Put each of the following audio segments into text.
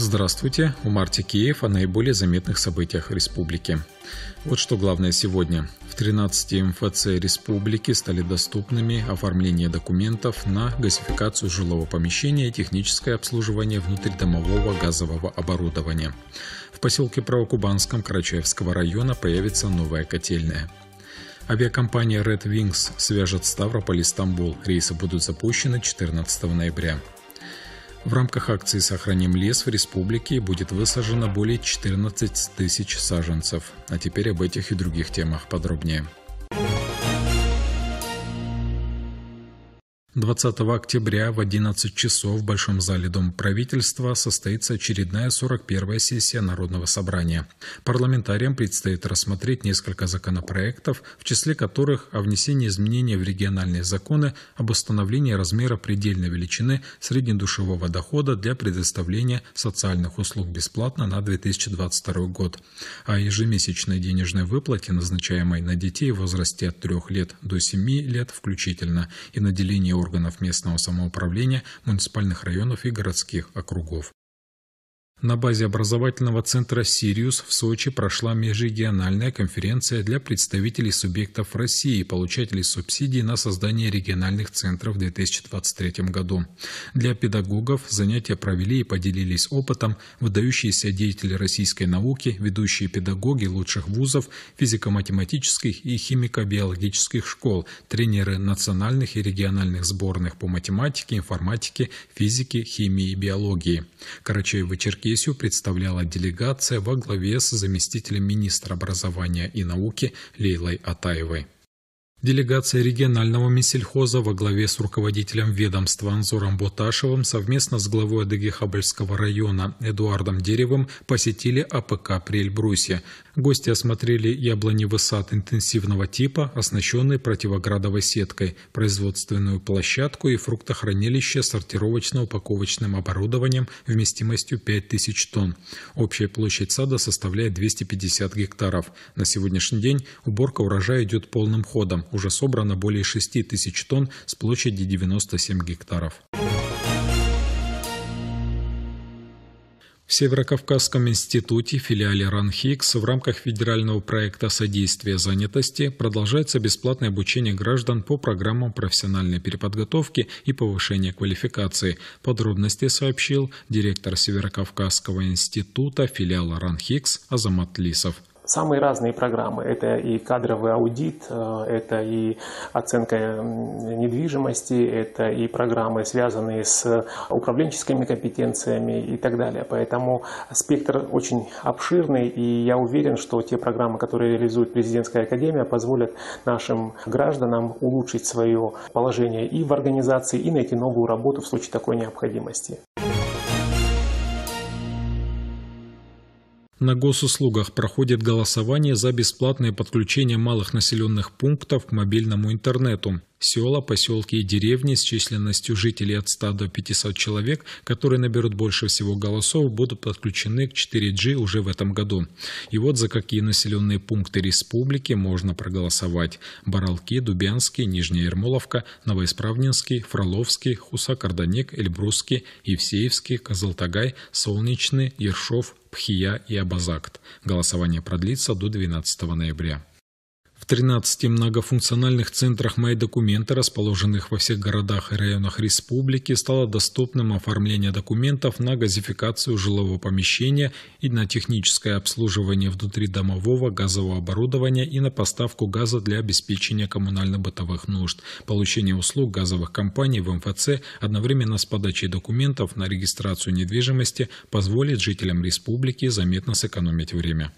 Здравствуйте, у Марти Киев о наиболее заметных событиях республики. Вот что главное сегодня. В 13 МФЦ республики стали доступными оформление документов на газификацию жилого помещения и техническое обслуживание внутридомового газового оборудования. В поселке Правокубанском Карачаевского района появится новая котельная. Авиакомпания Red Wings свяжет Ставрополь и Стамбул. Рейсы будут запущены 14 ноября. В рамках акции «Сохраним лес» в республике будет высажено более 14 тысяч саженцев. А теперь об этих и других темах подробнее. 20 октября в 11 часов в Большом зале Дома правительства состоится очередная 41-я сессия Народного собрания. Парламентариям предстоит рассмотреть несколько законопроектов, в числе которых о внесении изменений в региональные законы об установлении размера предельной величины среднедушевого дохода для предоставления социальных услуг бесплатно на 2022 год, о ежемесячной денежной выплате, назначаемой на детей в возрасте от 3 лет до 7 лет включительно, и наделении органов местного самоуправления, муниципальных районов и городских округов. На базе образовательного центра «Сириус» в Сочи прошла межрегиональная конференция для представителей субъектов России и получателей субсидий на создание региональных центров в 2023 году. Для педагогов занятия провели и поделились опытом выдающиеся деятели российской науки, ведущие педагоги лучших вузов, физико-математических и химико-биологических школ, тренеры национальных и региональных сборных по математике, информатике, физике, химии и биологии. Карачаево-Черкесии Европейсию представляла делегация во главе с заместителем министра образования и науки Лейлой Атаевой. Делегация регионального Минсельхоза во главе с руководителем ведомства Анзором Боташевым совместно с главой Адыгехабльского района Эдуардом Деревым посетили АПК при Эльбрусе. Гости осмотрели яблоневый сад интенсивного типа, оснащенный противоградовой сеткой, производственную площадку и фруктохранилище с сортировочно-упаковочным оборудованием вместимостью 5000 тонн. Общая площадь сада составляет 250 гектаров. На сегодняшний день уборка урожая идет полным ходом уже собрано более 6 тысяч тонн с площади 97 гектаров. В Северокавказском институте филиале РАНХИКС в рамках федерального проекта «Содействие занятости» продолжается бесплатное обучение граждан по программам профессиональной переподготовки и повышения квалификации. Подробности сообщил директор Северокавказского института филиала РАНХИКС Азамат Лисов самые разные программы. Это и кадровый аудит, э, это и оценка э, недвижимости, это и программы, связанные с управленческими компетенциями и так далее. Поэтому спектр очень обширный, и я уверен, что те программы, которые реализует президентская академия, позволят нашим гражданам улучшить свое положение и в организации, и найти новую работу в случае такой необходимости. На госуслугах проходит голосование за бесплатное подключение малых населенных пунктов к мобильному интернету. Села, поселки и деревни с численностью жителей от 100 до 500 человек, которые наберут больше всего голосов, будут подключены к 4G уже в этом году. И вот за какие населенные пункты республики можно проголосовать. Баралки, Дубянский, Нижняя Ермоловка, Новоисправнинский, Фроловский, Хусак-Ордонек, Эльбрусский, Евсеевский, Казалтагай, Солнечный, Ершов, Пхия и Абазакт. Голосование продлится до 12 ноября. В 13 многофункциональных центрах «Мои документы», расположенных во всех городах и районах республики, стало доступным оформление документов на газификацию жилого помещения и на техническое обслуживание внутридомового газового оборудования и на поставку газа для обеспечения коммунально-бытовых нужд, получение услуг газовых компаний в МФЦ одновременно с подачей документов на регистрацию недвижимости позволит жителям республики заметно сэкономить время.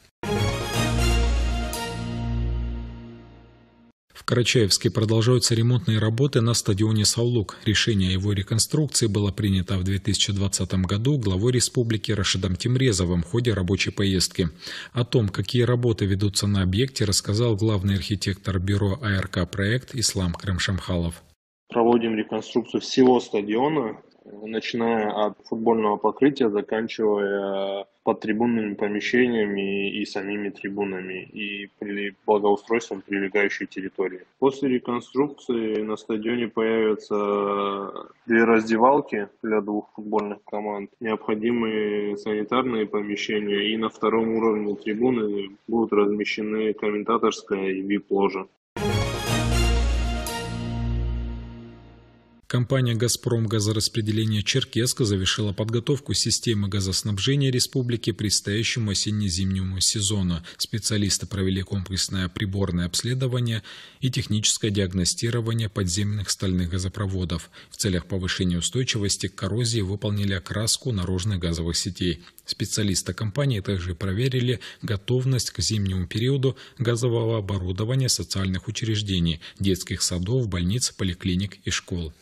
Карачаевске продолжаются ремонтные работы на стадионе «Саулук». Решение о его реконструкции было принято в 2020 году главой республики Рашидом Тимрезовым в ходе рабочей поездки. О том, какие работы ведутся на объекте, рассказал главный архитектор бюро АРК «Проект» Ислам Крымшамхалов. Проводим реконструкцию всего стадиона начиная от футбольного покрытия, заканчивая э, под трибунными помещениями и самими трибунами и при благоустройством прилегающей территории. После реконструкции на стадионе появятся э, две раздевалки для двух футбольных команд, необходимые санитарные помещения и на втором уровне трибуны будут размещены комментаторская и вип-ложа. Компания «Газпром газораспределение Черкеска» завершила подготовку системы газоснабжения республики предстоящему осенне-зимнему сезону. Специалисты провели комплексное приборное обследование и техническое диагностирование подземных стальных газопроводов. В целях повышения устойчивости к коррозии выполнили окраску наружных газовых сетей. Специалисты компании также проверили готовность к зимнему периоду газового оборудования социальных учреждений, детских садов, больниц, поликлиник и школ.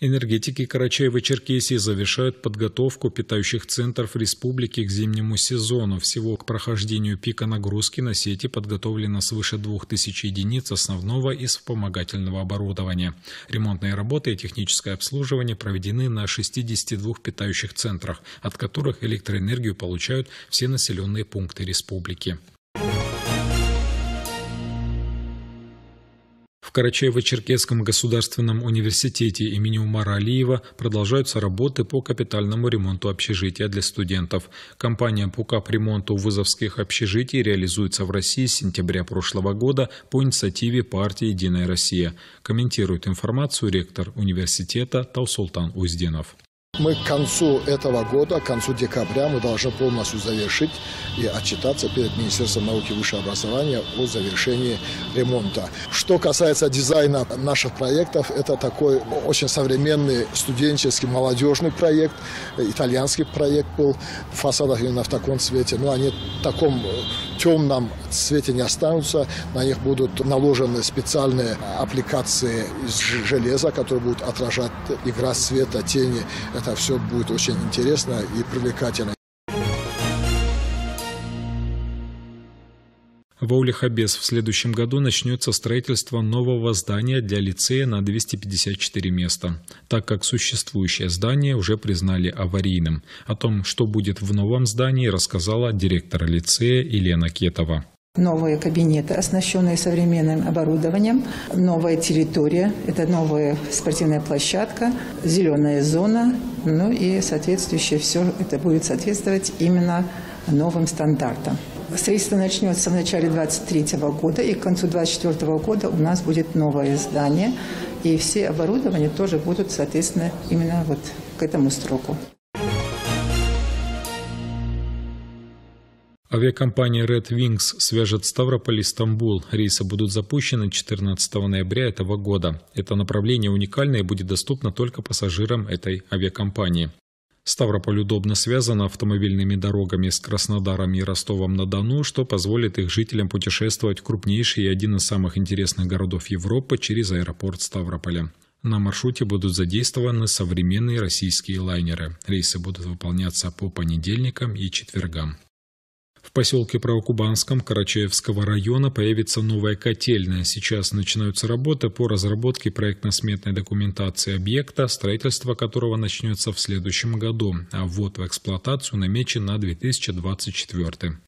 Энергетики Карачаева-Черкесии завершают подготовку питающих центров республики к зимнему сезону. Всего к прохождению пика нагрузки на сети подготовлено свыше 2000 единиц основного и вспомогательного оборудования. Ремонтные работы и техническое обслуживание проведены на 62 питающих центрах, от которых электроэнергию получают все населенные пункты республики. Карачаево-Черкесском государственном университете имени Умара Алиева продолжаются работы по капитальному ремонту общежития для студентов. Компания по капремонту вызовских общежитий реализуется в России с сентября прошлого года по инициативе партии «Единая Россия», комментирует информацию ректор университета Таусултан Узденов. Мы к концу этого года, к концу декабря, мы должны полностью завершить и отчитаться перед Министерством науки и высшего образования о завершении ремонта. Что касается дизайна наших проектов, это такой очень современный студенческий молодежный проект, итальянский проект был в фасадах именно в таком цвете. Но они в таком темном цвете не останутся, на них будут наложены специальные аппликации из железа, которые будут отражать игра света, тени это все будет очень интересно и привлекательно. В ауле в следующем году начнется строительство нового здания для лицея на 254 места, так как существующее здание уже признали аварийным. О том, что будет в новом здании, рассказала директор лицея Елена Кетова. Новые кабинеты, оснащенные современным оборудованием, новая территория, это новая спортивная площадка, зеленая зона, ну и соответствующее все это будет соответствовать именно новым стандартам. Строительство начнется в начале 2023 года, и к концу 2024 года у нас будет новое здание, и все оборудования тоже будут, соответственно, именно вот к этому сроку. Авиакомпания Red Wings свяжет Ставрополь и Стамбул. Рейсы будут запущены 14 ноября этого года. Это направление уникальное и будет доступно только пассажирам этой авиакомпании. Ставрополь удобно связана автомобильными дорогами с Краснодаром и Ростовом-на-Дону, что позволит их жителям путешествовать в крупнейший и один из самых интересных городов Европы через аэропорт Ставрополя. На маршруте будут задействованы современные российские лайнеры. Рейсы будут выполняться по понедельникам и четвергам поселке Правокубанском Карачаевского района появится новая котельная. Сейчас начинаются работы по разработке проектно-сметной документации объекта, строительство которого начнется в следующем году, а ввод в эксплуатацию намечен на 2024.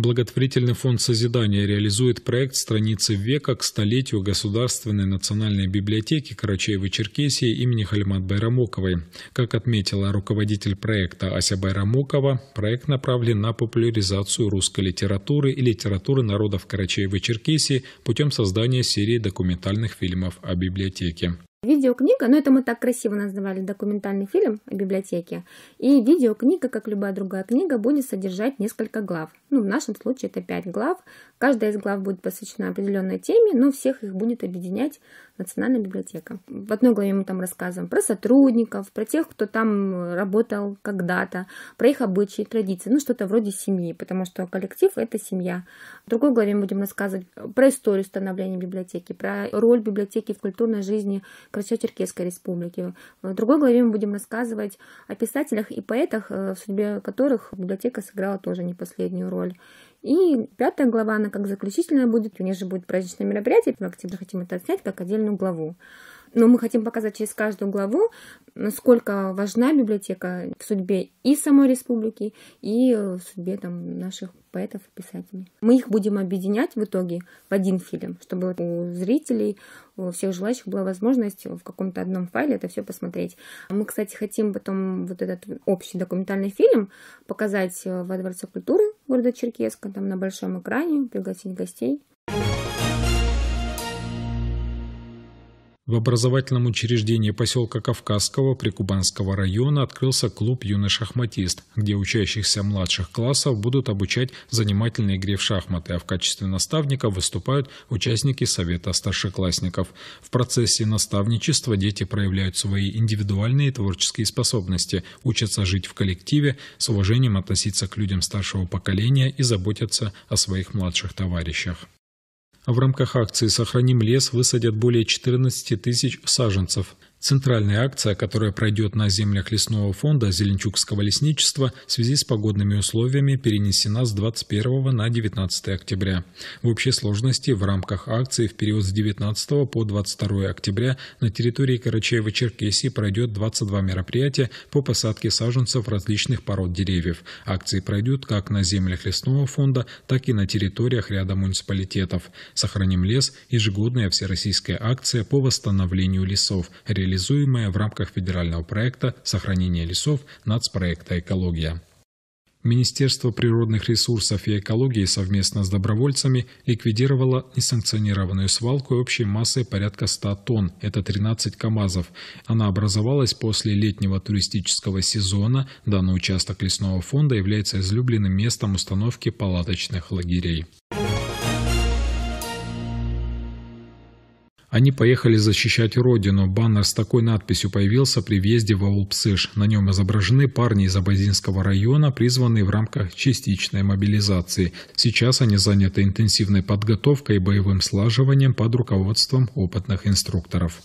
Благотворительный фонд созидания реализует проект «Страницы века» к столетию Государственной национальной библиотеки Карачаево-Черкесии имени Халимат Байрамоковой. Как отметила руководитель проекта Ася Байрамокова, проект направлен на популяризацию русской литературы и литературы народов Карачаево-Черкесии путем создания серии документальных фильмов о библиотеке. Видеокнига, ну это мы так красиво называли документальный фильм о библиотеке, и видеокнига, как любая другая книга, будет содержать несколько глав. Ну, в нашем случае это пять глав. Каждая из глав будет посвящена определенной теме, но всех их будет объединять Национальная библиотека. В одной главе мы там рассказываем про сотрудников, про тех, кто там работал когда-то, про их обычаи, традиции, ну что-то вроде семьи, потому что коллектив — это семья. В другой главе мы будем рассказывать про историю становления библиотеки, про роль библиотеки в культурной жизни Карачао-Черкесской республики. В другой главе мы будем рассказывать о писателях и поэтах, э, в судьбе которых библиотека сыграла тоже не последнюю роль. И пятая глава, она как заключительная будет, у нее же будет праздничное мероприятие, мы активно хотим это снять как отдельную главу. Но мы хотим показать через каждую главу, насколько важна библиотека в судьбе и самой республики, и в судьбе там, наших поэтов и писателей. Мы их будем объединять в итоге в один фильм, чтобы у зрителей, у всех желающих была возможность в каком-то одном файле это все посмотреть. Мы, кстати, хотим потом вот этот общий документальный фильм показать э, во Дворце культуры города Черкеска, там на большом экране, пригласить гостей. В образовательном учреждении поселка Кавказского Прикубанского района открылся клуб «Юный шахматист», где учащихся младших классов будут обучать занимательной игре в шахматы, а в качестве наставника выступают участники Совета старшеклассников. В процессе наставничества дети проявляют свои индивидуальные творческие способности, учатся жить в коллективе, с уважением относиться к людям старшего поколения и заботятся о своих младших товарищах. В рамках акции «Сохраним лес» высадят более 14 тысяч саженцев. Центральная акция, которая пройдет на землях лесного фонда Зеленчукского лесничества в связи с погодными условиями, перенесена с 21 на 19 октября. В общей сложности в рамках акции в период с 19 по 22 октября на территории Карачаева-Черкесии пройдет 22 мероприятия по посадке саженцев различных пород деревьев. Акции пройдут как на землях лесного фонда, так и на территориях ряда муниципалитетов. «Сохраним лес» – ежегодная всероссийская акция по восстановлению лесов – реализуемое в рамках федерального проекта «Сохранение лесов» нацпроекта «Экология». Министерство природных ресурсов и экологии совместно с добровольцами ликвидировало несанкционированную свалку общей массой порядка 100 тонн, это 13 КАМАЗов. Она образовалась после летнего туристического сезона. Данный участок лесного фонда является излюбленным местом установки палаточных лагерей. Они поехали защищать родину. Баннер с такой надписью появился при въезде в аул На нем изображены парни из Абазинского района, призванные в рамках частичной мобилизации. Сейчас они заняты интенсивной подготовкой и боевым слаживанием под руководством опытных инструкторов.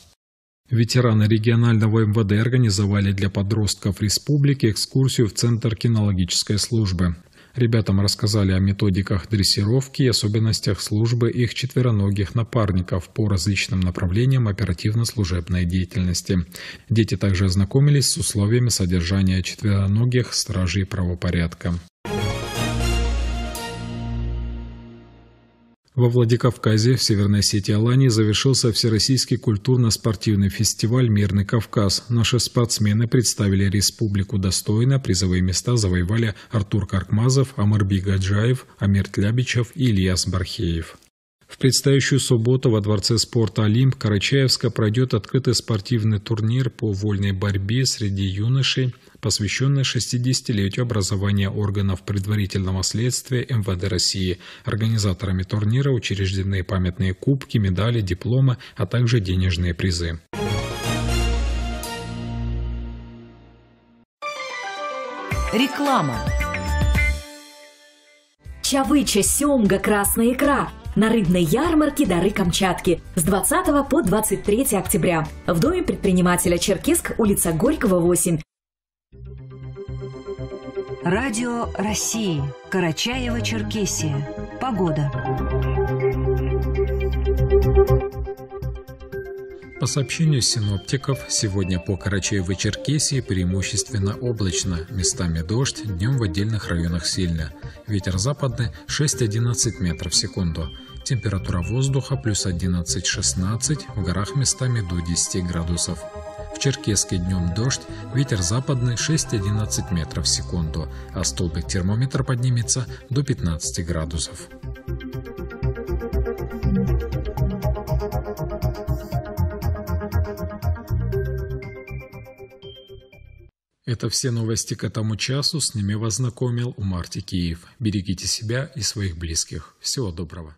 Ветераны регионального МВД организовали для подростков республики экскурсию в Центр кинологической службы. Ребятам рассказали о методиках дрессировки и особенностях службы их четвероногих напарников по различным направлениям оперативно-служебной деятельности. Дети также ознакомились с условиями содержания четвероногих стражей правопорядка. Во Владикавказе, в Северной сети Алании завершился Всероссийский культурно-спортивный фестиваль «Мирный Кавказ». Наши спортсмены представили республику достойно, призовые места завоевали Артур Каркмазов, Амарби Гаджаев, Амир Тлябичев и Ильяс Бархеев. В предстоящую субботу во Дворце спорта «Олимп» Карачаевска пройдет открытый спортивный турнир по вольной борьбе среди юношей, посвященный 60-летию образования органов предварительного следствия МВД России. Организаторами турнира учреждены памятные кубки, медали, дипломы, а также денежные призы. Реклама. Чавыча, семга, красная икра – на рыбной ярмарке «Дары Камчатки» с 20 по 23 октября в Доме предпринимателя «Черкесск», улица Горького, 8. Радио России. Карачаево-Черкесия. Погода. По сообщению синоптиков, сегодня по Карачаево-Черкесии преимущественно облачно, местами дождь, днем в отдельных районах сильно. Ветер западный 6-11 метров в секунду. Температура воздуха плюс 11-16, в горах местами до 10 градусов. В Черкесске днем дождь, ветер западный 6-11 метров в секунду, а столбик термометра поднимется до 15 градусов. Это все новости к этому часу. С ними вас знакомил Умар Тикиев. Берегите себя и своих близких. Всего доброго.